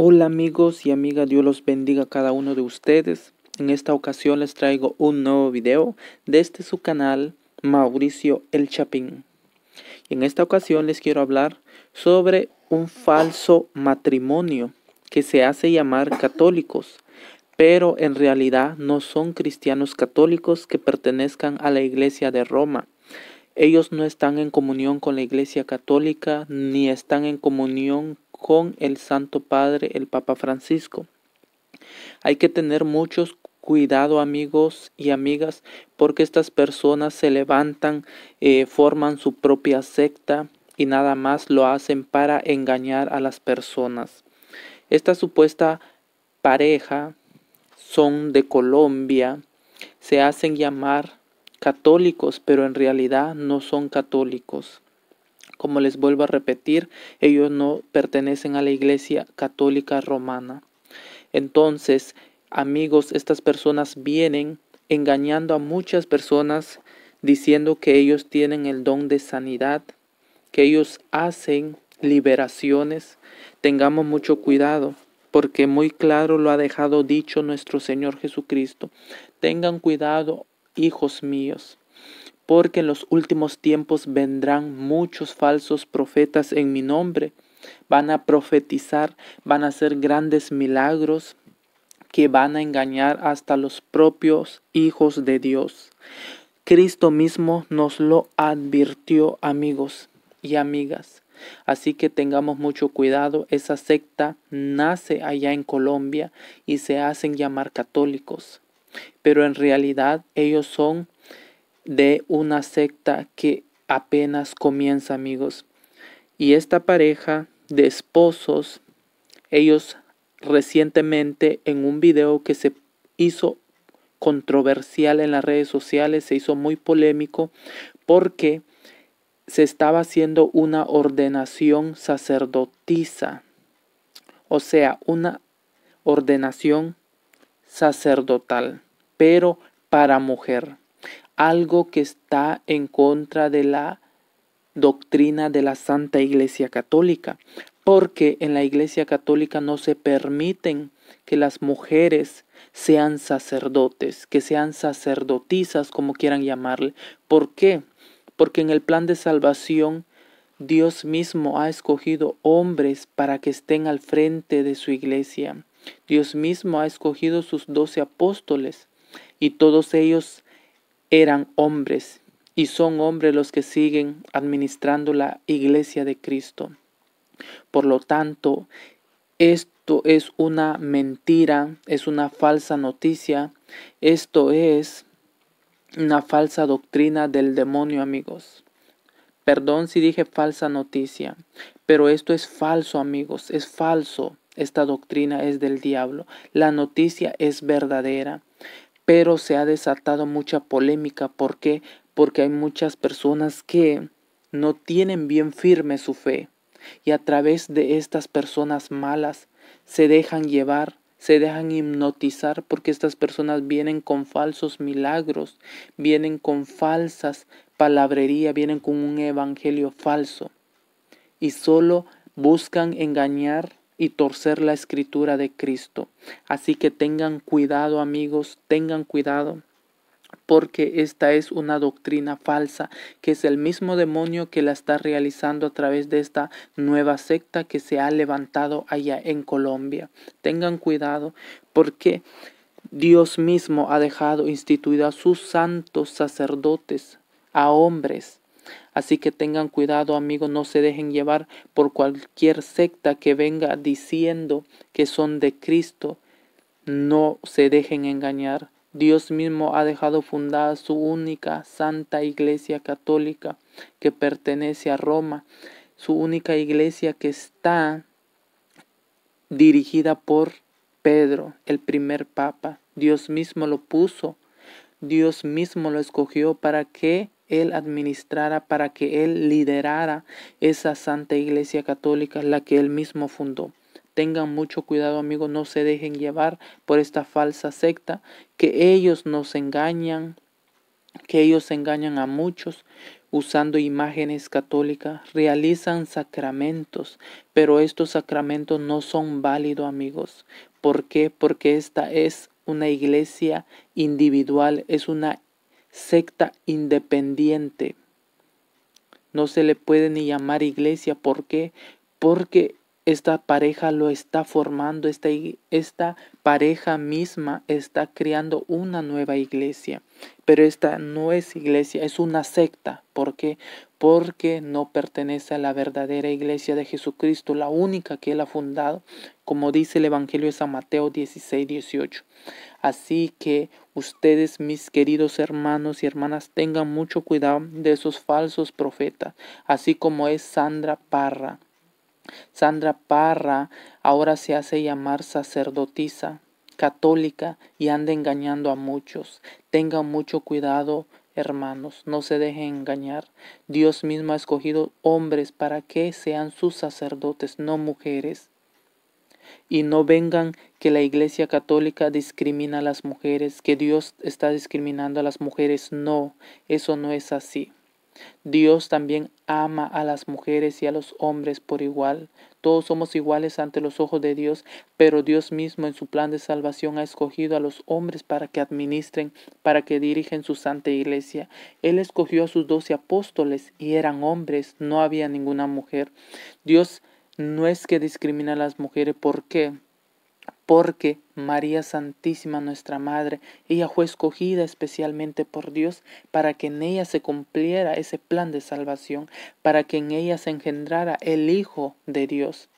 Hola amigos y amigas, Dios los bendiga a cada uno de ustedes. En esta ocasión les traigo un nuevo video desde su canal Mauricio El Chapín. En esta ocasión les quiero hablar sobre un falso matrimonio que se hace llamar católicos, pero en realidad no son cristianos católicos que pertenezcan a la Iglesia de Roma. Ellos no están en comunión con la Iglesia católica ni están en comunión con el Santo Padre, el Papa Francisco. Hay que tener mucho cuidado amigos y amigas porque estas personas se levantan, eh, forman su propia secta y nada más lo hacen para engañar a las personas. Esta supuesta pareja son de Colombia, se hacen llamar católicos, pero en realidad no son católicos. Como les vuelvo a repetir, ellos no pertenecen a la Iglesia Católica Romana. Entonces, amigos, estas personas vienen engañando a muchas personas diciendo que ellos tienen el don de sanidad, que ellos hacen liberaciones. Tengamos mucho cuidado, porque muy claro lo ha dejado dicho nuestro Señor Jesucristo. Tengan cuidado, hijos míos porque en los últimos tiempos vendrán muchos falsos profetas en mi nombre. Van a profetizar, van a hacer grandes milagros que van a engañar hasta los propios hijos de Dios. Cristo mismo nos lo advirtió, amigos y amigas. Así que tengamos mucho cuidado, esa secta nace allá en Colombia y se hacen llamar católicos, pero en realidad ellos son de una secta que apenas comienza, amigos. Y esta pareja de esposos, ellos recientemente en un video que se hizo controversial en las redes sociales, se hizo muy polémico porque se estaba haciendo una ordenación sacerdotisa, o sea, una ordenación sacerdotal, pero para mujer algo que está en contra de la doctrina de la Santa Iglesia Católica, porque en la Iglesia Católica no se permiten que las mujeres sean sacerdotes, que sean sacerdotisas, como quieran llamarle. ¿Por qué? Porque en el plan de salvación Dios mismo ha escogido hombres para que estén al frente de su iglesia. Dios mismo ha escogido sus doce apóstoles y todos ellos eran hombres y son hombres los que siguen administrando la iglesia de Cristo. Por lo tanto, esto es una mentira, es una falsa noticia, esto es una falsa doctrina del demonio, amigos. Perdón si dije falsa noticia, pero esto es falso, amigos, es falso. Esta doctrina es del diablo. La noticia es verdadera pero se ha desatado mucha polémica. ¿Por qué? Porque hay muchas personas que no tienen bien firme su fe y a través de estas personas malas se dejan llevar, se dejan hipnotizar porque estas personas vienen con falsos milagros, vienen con falsas palabrería, vienen con un evangelio falso y solo buscan engañar y torcer la escritura de Cristo. Así que tengan cuidado amigos, tengan cuidado porque esta es una doctrina falsa, que es el mismo demonio que la está realizando a través de esta nueva secta que se ha levantado allá en Colombia. Tengan cuidado, porque Dios mismo ha dejado instituido a sus santos sacerdotes, a hombres, Así que tengan cuidado amigos, no se dejen llevar por cualquier secta que venga diciendo que son de Cristo. No se dejen engañar. Dios mismo ha dejado fundada su única santa iglesia católica que pertenece a Roma, su única iglesia que está dirigida por Pedro, el primer papa. Dios mismo lo puso, Dios mismo lo escogió para que él administrara, para que él liderara esa santa iglesia católica, la que él mismo fundó. Tengan mucho cuidado amigos, no se dejen llevar por esta falsa secta, que ellos nos engañan, que ellos engañan a muchos usando imágenes católicas, realizan sacramentos, pero estos sacramentos no son válidos amigos. ¿Por qué? Porque esta es una iglesia individual, es una secta independiente. No se le puede ni llamar iglesia. ¿Por qué? Porque esta pareja lo está formando, esta, esta pareja misma está creando una nueva iglesia. Pero esta no es iglesia, es una secta. porque Porque no pertenece a la verdadera iglesia de Jesucristo, la única que Él ha fundado, como dice el Evangelio de San Mateo 16, 18. Así que ustedes, mis queridos hermanos y hermanas, tengan mucho cuidado de esos falsos profetas, así como es Sandra Parra. Sandra Parra ahora se hace llamar sacerdotisa católica y anda engañando a muchos. Tengan mucho cuidado, hermanos, no se dejen engañar. Dios mismo ha escogido hombres para que sean sus sacerdotes, no mujeres y no vengan que la Iglesia Católica discrimina a las mujeres, que Dios está discriminando a las mujeres. No, eso no es así. Dios también ama a las mujeres y a los hombres por igual. Todos somos iguales ante los ojos de Dios, pero Dios mismo en su plan de salvación ha escogido a los hombres para que administren, para que dirigen su santa iglesia. Él escogió a sus doce apóstoles y eran hombres, no había ninguna mujer. Dios no es que discrimina a las mujeres. ¿Por qué? Porque María Santísima, nuestra Madre, ella fue escogida especialmente por Dios para que en ella se cumpliera ese plan de salvación, para que en ella se engendrara el Hijo de Dios.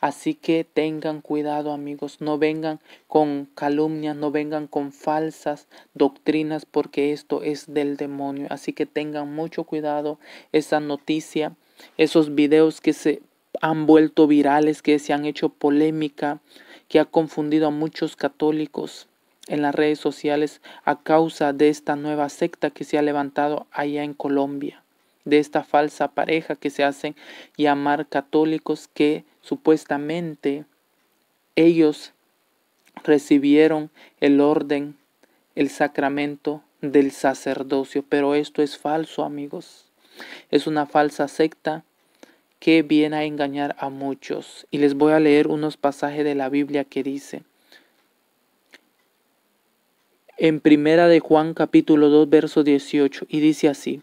Así que tengan cuidado amigos, no vengan con calumnias, no vengan con falsas doctrinas porque esto es del demonio. Así que tengan mucho cuidado esa noticia, esos videos que se han vuelto virales, que se han hecho polémica, que ha confundido a muchos católicos en las redes sociales a causa de esta nueva secta que se ha levantado allá en Colombia, de esta falsa pareja que se hacen llamar católicos que supuestamente ellos recibieron el orden, el sacramento del sacerdocio, pero esto es falso amigos, es una falsa secta que viene a engañar a muchos. Y les voy a leer unos pasajes de la Biblia que dice. En primera de Juan capítulo 2 verso 18 y dice así,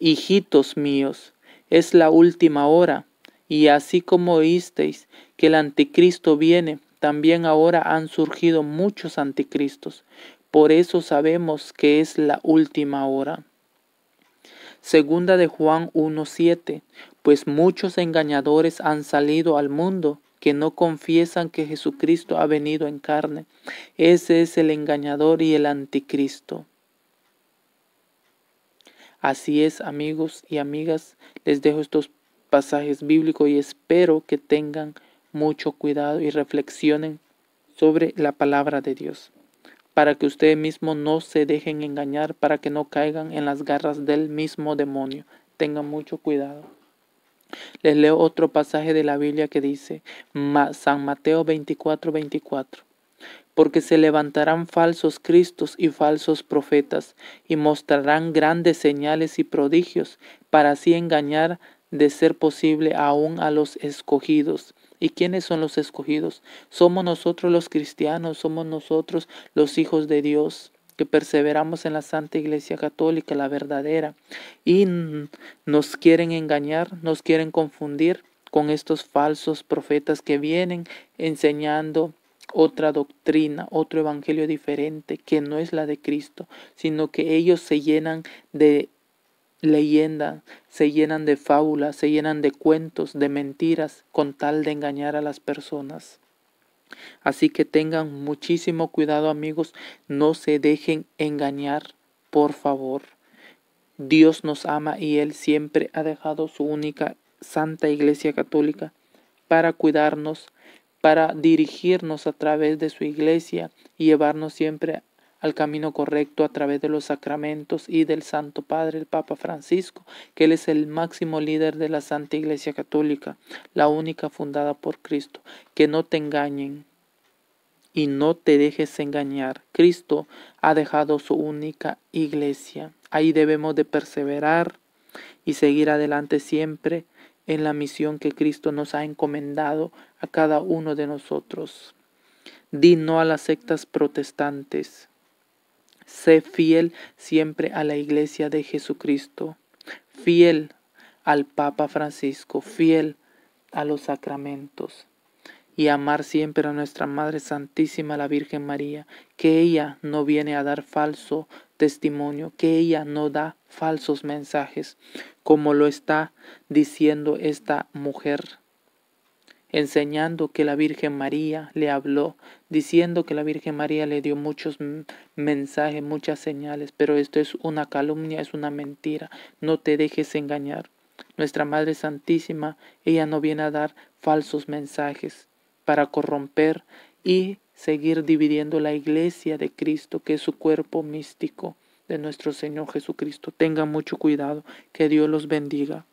Hijitos míos, es la última hora, y así como oísteis que el anticristo viene, también ahora han surgido muchos anticristos, por eso sabemos que es la última hora. Segunda de Juan 1.7 pues muchos engañadores han salido al mundo que no confiesan que Jesucristo ha venido en carne. Ese es el engañador y el anticristo. Así es, amigos y amigas, les dejo estos pasajes bíblicos y espero que tengan mucho cuidado y reflexionen sobre la palabra de Dios, para que ustedes mismos no se dejen engañar, para que no caigan en las garras del mismo demonio. Tengan mucho cuidado. Les leo otro pasaje de la Biblia que dice, San Mateo 24, 24. Porque se levantarán falsos cristos y falsos profetas, y mostrarán grandes señales y prodigios, para así engañar de ser posible aún a los escogidos. ¿Y quiénes son los escogidos? Somos nosotros los cristianos, somos nosotros los hijos de Dios que perseveramos en la Santa Iglesia Católica, la verdadera, y nos quieren engañar, nos quieren confundir con estos falsos profetas que vienen enseñando otra doctrina, otro evangelio diferente que no es la de Cristo, sino que ellos se llenan de leyenda, se llenan de fábulas, se llenan de cuentos, de mentiras, con tal de engañar a las personas. Así que tengan muchísimo cuidado amigos, no se dejen engañar, por favor. Dios nos ama y Él siempre ha dejado su única Santa Iglesia Católica para cuidarnos, para dirigirnos a través de su Iglesia y llevarnos siempre al camino correcto a través de los sacramentos y del Santo Padre, el Papa Francisco, que él es el máximo líder de la Santa Iglesia Católica, la única fundada por Cristo. Que no te engañen y no te dejes engañar. Cristo ha dejado su única iglesia. Ahí debemos de perseverar y seguir adelante siempre en la misión que Cristo nos ha encomendado a cada uno de nosotros. Di no a las sectas protestantes, Sé fiel siempre a la iglesia de Jesucristo, fiel al Papa Francisco, fiel a los sacramentos y amar siempre a nuestra Madre Santísima, la Virgen María, que ella no viene a dar falso testimonio, que ella no da falsos mensajes, como lo está diciendo esta mujer enseñando que la Virgen María le habló, diciendo que la Virgen María le dio muchos mensajes, muchas señales, pero esto es una calumnia, es una mentira, no te dejes engañar. Nuestra Madre Santísima, ella no viene a dar falsos mensajes para corromper y seguir dividiendo la iglesia de Cristo, que es su cuerpo místico de nuestro Señor Jesucristo. tenga mucho cuidado, que Dios los bendiga.